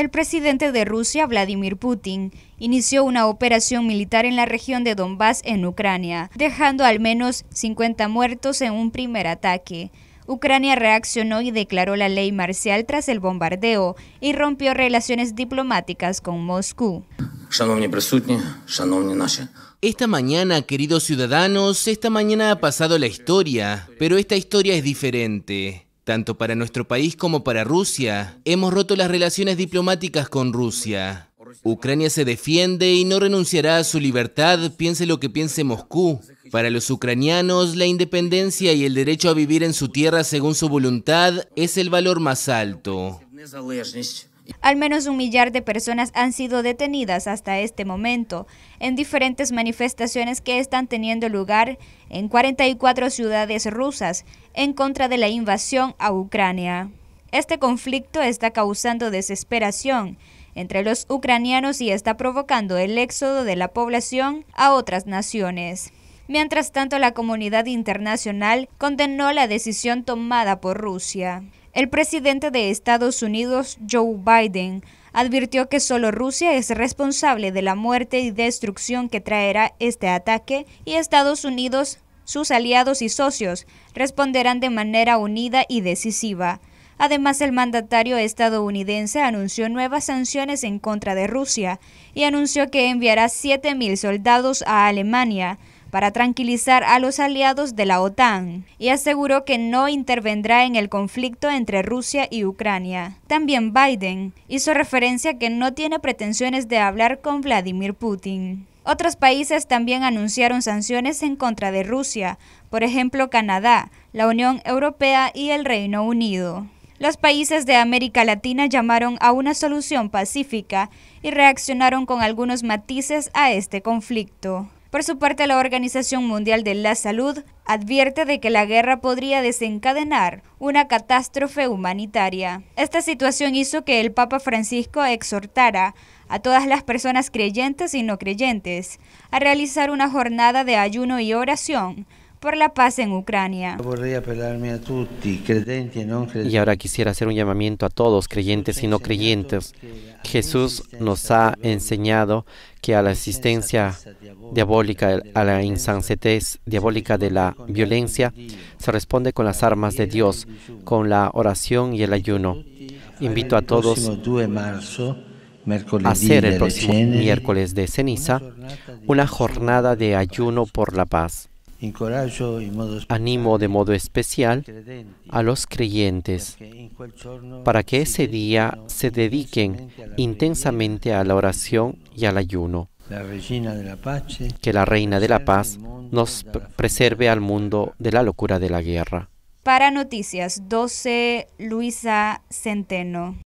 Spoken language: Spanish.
el presidente de Rusia, Vladimir Putin, inició una operación militar en la región de Donbass en Ucrania, dejando al menos 50 muertos en un primer ataque. Ucrania reaccionó y declaró la ley marcial tras el bombardeo y rompió relaciones diplomáticas con Moscú. Esta mañana, queridos ciudadanos, esta mañana ha pasado la historia, pero esta historia es diferente. Tanto para nuestro país como para Rusia, hemos roto las relaciones diplomáticas con Rusia. Ucrania se defiende y no renunciará a su libertad, piense lo que piense Moscú. Para los ucranianos, la independencia y el derecho a vivir en su tierra según su voluntad es el valor más alto. Al menos un millar de personas han sido detenidas hasta este momento en diferentes manifestaciones que están teniendo lugar en 44 ciudades rusas en contra de la invasión a Ucrania. Este conflicto está causando desesperación entre los ucranianos y está provocando el éxodo de la población a otras naciones. Mientras tanto, la comunidad internacional condenó la decisión tomada por Rusia. El presidente de Estados Unidos, Joe Biden, advirtió que solo Rusia es responsable de la muerte y destrucción que traerá este ataque y Estados Unidos, sus aliados y socios responderán de manera unida y decisiva. Además, el mandatario estadounidense anunció nuevas sanciones en contra de Rusia y anunció que enviará 7.000 soldados a Alemania para tranquilizar a los aliados de la OTAN y aseguró que no intervendrá en el conflicto entre Rusia y Ucrania. También Biden hizo referencia que no tiene pretensiones de hablar con Vladimir Putin. Otros países también anunciaron sanciones en contra de Rusia, por ejemplo Canadá, la Unión Europea y el Reino Unido. Los países de América Latina llamaron a una solución pacífica y reaccionaron con algunos matices a este conflicto. Por su parte, la Organización Mundial de la Salud advierte de que la guerra podría desencadenar una catástrofe humanitaria. Esta situación hizo que el Papa Francisco exhortara a todas las personas creyentes y no creyentes a realizar una jornada de ayuno y oración por la paz en Ucrania. Y ahora quisiera hacer un llamamiento a todos, creyentes y no creyentes. Jesús nos ha enseñado que a la existencia diabólica, a la insensatez diabólica de la violencia, se responde con las armas de Dios, con la oración y el ayuno. Invito a todos a hacer el próximo miércoles de ceniza una jornada de ayuno por la paz. Animo de modo especial a los creyentes para que ese día se dediquen intensamente a la oración y al ayuno. Que la Reina de la Paz nos preserve al mundo de la locura de la guerra. Para Noticias 12, Luisa Centeno.